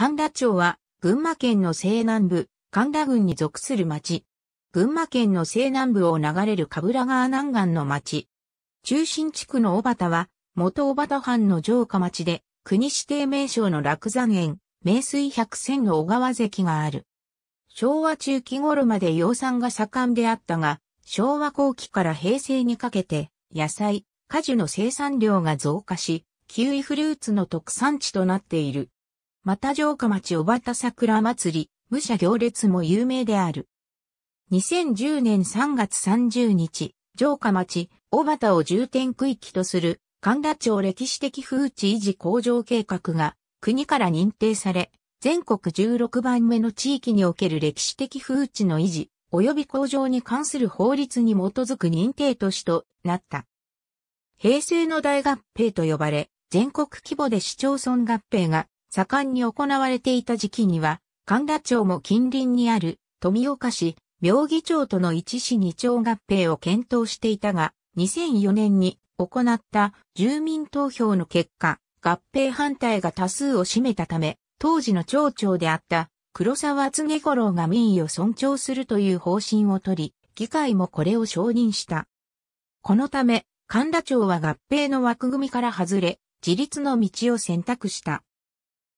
神田町は、群馬県の西南部、神田郡に属する町。群馬県の西南部を流れる神楽川南岸の町。中心地区の小畑は、元小畑藩の城下町で、国指定名称の落山園、名水百選の小川関がある。昭和中期頃まで養蚕が盛んであったが、昭和後期から平成にかけて、野菜、果樹の生産量が増加し、キウイフルーツの特産地となっている。また城下町小畑桜祭り、武者行列も有名である。2010年3月30日、城下町小畑を重点区域とする神田町歴史的風地維持向上計画が国から認定され、全国16番目の地域における歴史的風地の維持及び向上に関する法律に基づく認定都市となった。平成の大合併と呼ばれ、全国規模で市町村合併が盛んに行われていた時期には、神田町も近隣にある富岡市、妙義町との一市二町合併を検討していたが、2004年に行った住民投票の結果、合併反対が多数を占めたため、当時の町長であった黒沢恒五郎が民意を尊重するという方針を取り、議会もこれを承認した。このため、神田町は合併の枠組みから外れ、自立の道を選択した。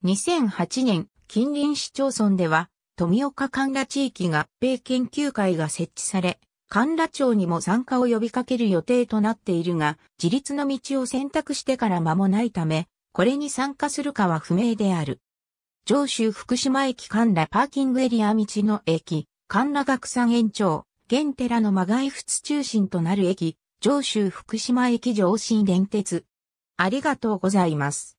2008年、近隣市町村では、富岡神羅地域合併研究会が設置され、神羅町にも参加を呼びかける予定となっているが、自立の道を選択してから間もないため、これに参加するかは不明である。上州福島駅神羅パーキングエリア道の駅、神羅学山延長、現寺の間外仏中心となる駅、上州福島駅上新電鉄。ありがとうございます。